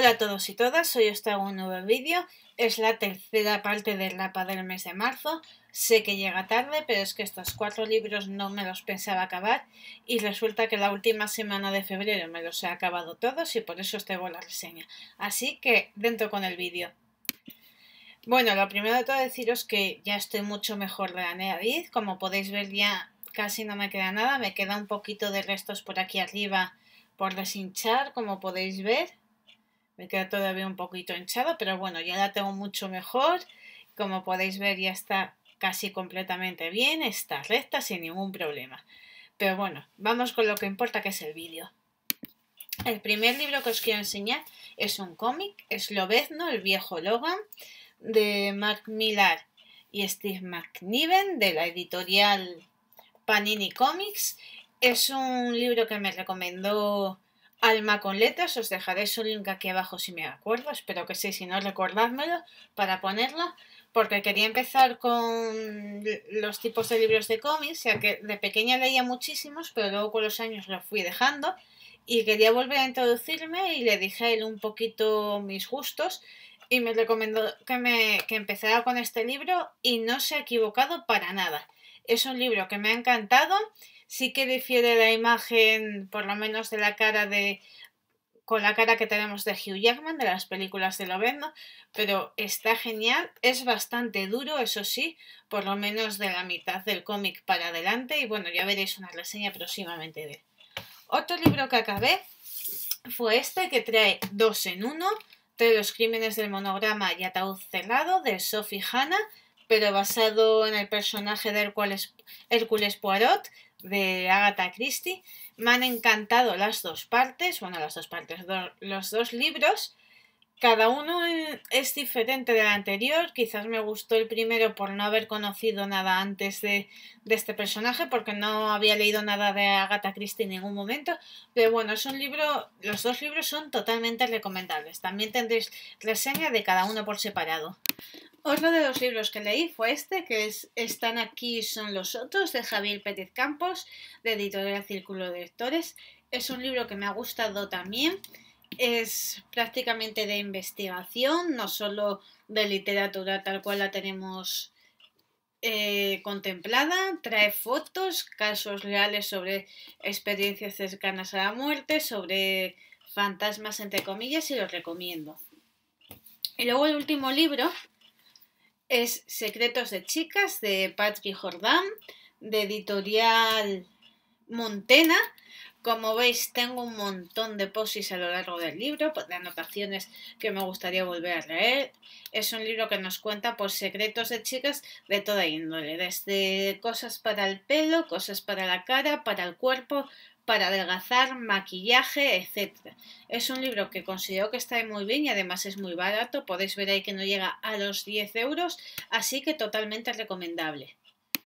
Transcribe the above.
Hola a todos y todas, hoy os traigo un nuevo vídeo. Es la tercera parte del mapa del mes de marzo. Sé que llega tarde, pero es que estos cuatro libros no me los pensaba acabar y resulta que la última semana de febrero me los he acabado todos y por eso os traigo la reseña. Así que dentro con el vídeo. Bueno, lo primero de todo deciros que ya estoy mucho mejor de la nariz. Como podéis ver ya casi no me queda nada, me queda un poquito de restos por aquí arriba por deshinchar, como podéis ver me queda todavía un poquito hinchado, pero bueno, ya la tengo mucho mejor. Como podéis ver, ya está casi completamente bien, está recta sin ningún problema. Pero bueno, vamos con lo que importa que es el vídeo. El primer libro que os quiero enseñar es un cómic eslovezno, El viejo Logan, de Mark Millar y Steve McNiven, de la editorial Panini Comics. Es un libro que me recomendó Alma con letras, os dejaré su link aquí abajo si me acuerdo, espero que sí, si no recordádmelo para ponerlo, porque quería empezar con los tipos de libros de cómics, ya que de pequeña leía muchísimos, pero luego con los años lo fui dejando y quería volver a introducirme y le dije él un poquito mis gustos y me recomendó que, me, que empezara con este libro y no se ha equivocado para nada. Es un libro que me ha encantado. Sí que difiere la imagen, por lo menos de la cara de con la cara que tenemos de Hugh Jackman de las películas de Loveno, pero está genial, es bastante duro, eso sí, por lo menos de la mitad del cómic para adelante y bueno, ya veréis una reseña próximamente de él. Otro libro que acabé fue este que trae dos en uno, de los crímenes del monograma y ataúd celado, de Sophie Hanna, pero basado en el personaje de Hércules, Hércules Poirot de Agatha Christie. Me han encantado las dos partes, bueno, las dos partes, los dos libros. Cada uno es diferente del anterior. Quizás me gustó el primero por no haber conocido nada antes de, de, este personaje, porque no había leído nada de Agatha Christie en ningún momento. Pero bueno, es un libro, los dos libros son totalmente recomendables. También tendréis reseña de cada uno por separado. Otro de los libros que leí fue este, que es Están aquí son los otros, de Javier Pérez Campos, de Editorial Círculo de Lectores. Es un libro que me ha gustado también. Es prácticamente de investigación, no solo de literatura tal cual la tenemos eh, contemplada, trae fotos, casos reales sobre experiencias cercanas a la muerte, sobre fantasmas entre comillas y los recomiendo. Y luego el último libro es Secretos de Chicas de Patrick Jordán, de editorial Montena. Como veis, tengo un montón de posis a lo largo del libro, pues, de anotaciones que me gustaría volver a leer. Es un libro que nos cuenta por pues, secretos de chicas de toda índole, desde cosas para el pelo, cosas para la cara, para el cuerpo, para adelgazar, maquillaje, etc. Es un libro que considero que está muy bien y además es muy barato. Podéis ver ahí que no llega a los 10 euros, así que totalmente recomendable.